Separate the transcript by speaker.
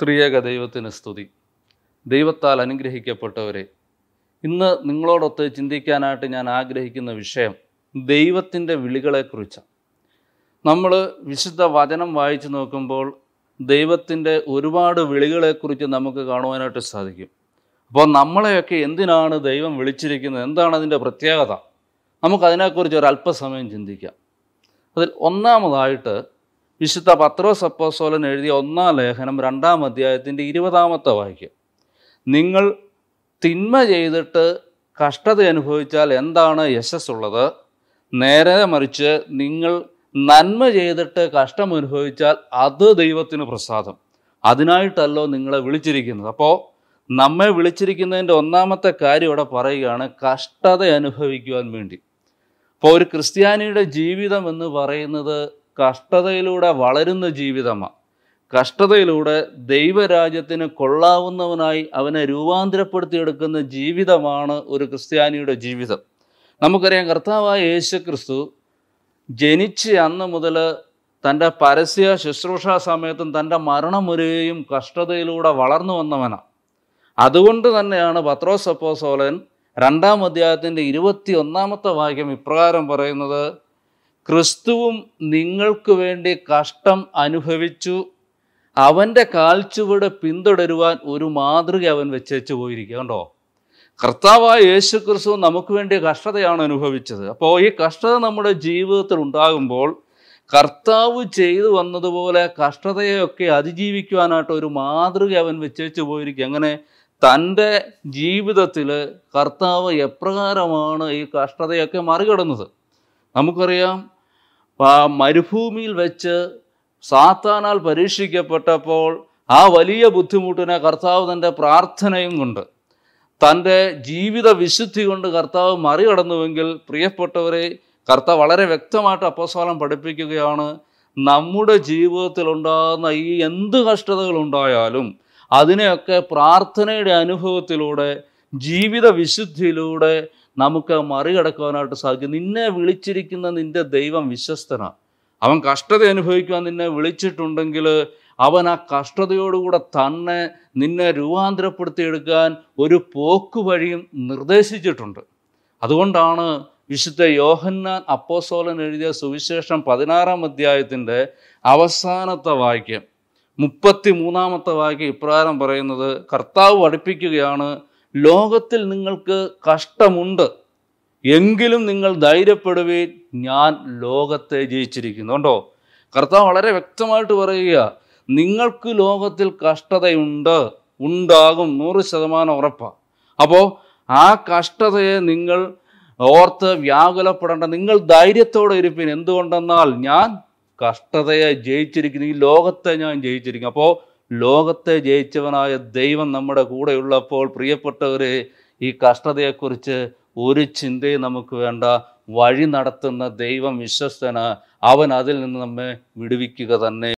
Speaker 1: ത്രിയേക ദൈവത്തിന് സ്തുതി ദൈവത്താൽ അനുഗ്രഹിക്കപ്പെട്ടവരെ ഇന്ന് നിങ്ങളോടൊത്ത് ചിന്തിക്കാനായിട്ട് ഞാൻ ആഗ്രഹിക്കുന്ന വിഷയം ദൈവത്തിൻ്റെ വിളികളെക്കുറിച്ചാണ് നമ്മൾ വിശുദ്ധ വചനം വായിച്ചു നോക്കുമ്പോൾ ദൈവത്തിൻ്റെ ഒരുപാട് വിളികളെക്കുറിച്ച് നമുക്ക് കാണുവാനായിട്ട് സാധിക്കും അപ്പോൾ നമ്മളെയൊക്കെ എന്തിനാണ് ദൈവം വിളിച്ചിരിക്കുന്നത് എന്താണ് അതിൻ്റെ പ്രത്യേകത നമുക്കതിനെക്കുറിച്ച് ഒരു അല്പസമയം ചിന്തിക്കാം അതിൽ ഒന്നാമതായിട്ട് വിശുദ്ധ പത്രോ സപ്പോസോലൻ എഴുതിയ ഒന്നാം ലേഖനം രണ്ടാം അധ്യായത്തിൻ്റെ ഇരുപതാമത്തെ വാക്യം നിങ്ങൾ തിന്മ ചെയ്തിട്ട് കഷ്ടത അനുഭവിച്ചാൽ എന്താണ് യശസ്സുള്ളത് നേരെ മറിച്ച് നിങ്ങൾ നന്മ ചെയ്തിട്ട് കഷ്ടം അനുഭവിച്ചാൽ അത് ദൈവത്തിന് പ്രസാദം അതിനായിട്ടല്ലോ നിങ്ങളെ വിളിച്ചിരിക്കുന്നത് അപ്പോൾ നമ്മെ വിളിച്ചിരിക്കുന്നതിൻ്റെ ഒന്നാമത്തെ കാര്യം ഇവിടെ പറയുകയാണ് കഷ്ടത അനുഭവിക്കുവാൻ വേണ്ടി അപ്പോൾ ഒരു ക്രിസ്ത്യാനിയുടെ ജീവിതം എന്ന് പറയുന്നത് കഷ്ടതയിലൂടെ വളരുന്ന ജീവിതമാണ് കഷ്ടതയിലൂടെ ദൈവരാജ്യത്തിന് കൊള്ളാവുന്നവനായി അവനെ രൂപാന്തരപ്പെടുത്തിയെടുക്കുന്ന ജീവിതമാണ് ഒരു ക്രിസ്ത്യാനിയുടെ ജീവിതം നമുക്കറിയാം കർത്താവായ യേശു ക്രിസ്തു ജനിച്ച് അന്ന് മുതൽ തൻ്റെ പരസ്യ ശുശ്രൂഷാ സമയത്തും തൻ്റെ മരണം വരെയും കഷ്ടതയിലൂടെ വളർന്നു വന്നവനാണ് അതുകൊണ്ട് തന്നെയാണ് പത്രോസ് രണ്ടാം അധ്യായത്തിൻ്റെ ഇരുപത്തി ഒന്നാമത്തെ വാക്യം ഇപ്രകാരം പറയുന്നത് ക്രിസ്തുവും നിങ്ങൾക്ക് വേണ്ടി കഷ്ടം അനുഭവിച്ചു അവൻ്റെ കാൽച്ചുവട് പിന്തുടരുവാൻ ഒരു മാതൃക അവൻ വെച്ചേച്ചു പോയിരിക്കുക കണ്ടോ കർത്താവായ യേശു ക്രിസ്തു നമുക്ക് വേണ്ടി കഷ്ടതയാണ് അനുഭവിച്ചത് അപ്പോൾ ഈ കഷ്ടത നമ്മുടെ ജീവിതത്തിൽ ഉണ്ടാകുമ്പോൾ കർത്താവ് ചെയ്തു വന്നതുപോലെ കഷ്ടതയൊക്കെ അതിജീവിക്കുവാനായിട്ട് ഒരു മാതൃക അവൻ വെച്ചേച്ചു പോയിരിക്കും അങ്ങനെ തൻ്റെ ജീവിതത്തിൽ കർത്താവ് എപ്രകാരമാണ് ഈ കഷ്ടതയൊക്കെ മറികടന്നത് നമുക്കറിയാം ആ മരുഭൂമിയിൽ വെച്ച് സാത്താനാൽ പരീക്ഷിക്കപ്പെട്ടപ്പോൾ ആ വലിയ ബുദ്ധിമുട്ടിനെ കർത്താവ് തൻ്റെ പ്രാർത്ഥനയും കൊണ്ട് തൻ്റെ ജീവിത വിശുദ്ധി കൊണ്ട് കർത്താവ് മറികടന്നുവെങ്കിൽ പ്രിയപ്പെട്ടവരെ കർത്താവ് വളരെ വ്യക്തമായിട്ട് അപ്പസ്വാലം പഠിപ്പിക്കുകയാണ് നമ്മുടെ ജീവിതത്തിൽ ഉണ്ടാകുന്ന ഈ എന്ത് ഉണ്ടായാലും അതിനെയൊക്കെ പ്രാർത്ഥനയുടെ അനുഭവത്തിലൂടെ ജീവിത വിശുദ്ധിയിലൂടെ നമുക്ക് മറികടക്കുവാനായിട്ട് സാധിക്കും നിന്നെ വിളിച്ചിരിക്കുന്ന നിൻ്റെ ദൈവം വിശ്വസ്തനാണ് അവൻ കഷ്ടത അനുഭവിക്കുവാൻ നിന്നെ വിളിച്ചിട്ടുണ്ടെങ്കിൽ അവൻ ആ കഷ്ടതയോടുകൂടെ തന്നെ നിന്നെ രൂപാന്തരപ്പെടുത്തിയെടുക്കാൻ ഒരു വഴിയും നിർദ്ദേശിച്ചിട്ടുണ്ട് അതുകൊണ്ടാണ് വിശുദ്ധ യോഹന്നാൻ അപ്പോസോലൻ എഴുതിയ സുവിശേഷം പതിനാറാം അധ്യായത്തിൻ്റെ അവസാനത്തെ വാക്യം മുപ്പത്തി മൂന്നാമത്തെ വാക്യം ഇപ്രകാരം പറയുന്നത് കർത്താവ് പഠിപ്പിക്കുകയാണ് ലോകത്തിൽ നിങ്ങൾക്ക് കഷ്ടമുണ്ട് എങ്കിലും നിങ്ങൾ ധൈര്യപ്പെടുവീൻ ഞാൻ ലോകത്തെ ജയിച്ചിരിക്കുന്നു കണ്ടോ കർത്താവ് വളരെ വ്യക്തമായിട്ട് പറയുക നിങ്ങൾക്ക് ലോകത്തിൽ കഷ്ടതയുണ്ട് ഉണ്ടാകും നൂറ് ശതമാനം ഉറപ്പാണ് അപ്പോൾ ആ കഷ്ടതയെ നിങ്ങൾ ഓർത്ത് വ്യാകുലപ്പെടേണ്ട നിങ്ങൾ ധൈര്യത്തോടെ ഇരിപ്പിൻ എന്തുകൊണ്ടെന്നാൽ ഞാൻ കഷ്ടതയെ ജയിച്ചിരിക്കുന്നു ഈ ലോകത്തെ ഞാൻ ജയിച്ചിരിക്കുന്നു അപ്പോൾ ലോകത്തെ ജയിച്ചവനായ ദൈവം നമ്മുടെ കൂടെയുള്ളപ്പോൾ പ്രിയപ്പെട്ടവരെ ഈ കഷ്ടതയെക്കുറിച്ച് ഒരു ചിന്തയും നമുക്ക് വേണ്ട വഴി നടത്തുന്ന ദൈവം വിശ്വസ്തന അവൻ അതിൽ നിന്ന് നമ്മെ വിടുവിക്കുക തന്നെ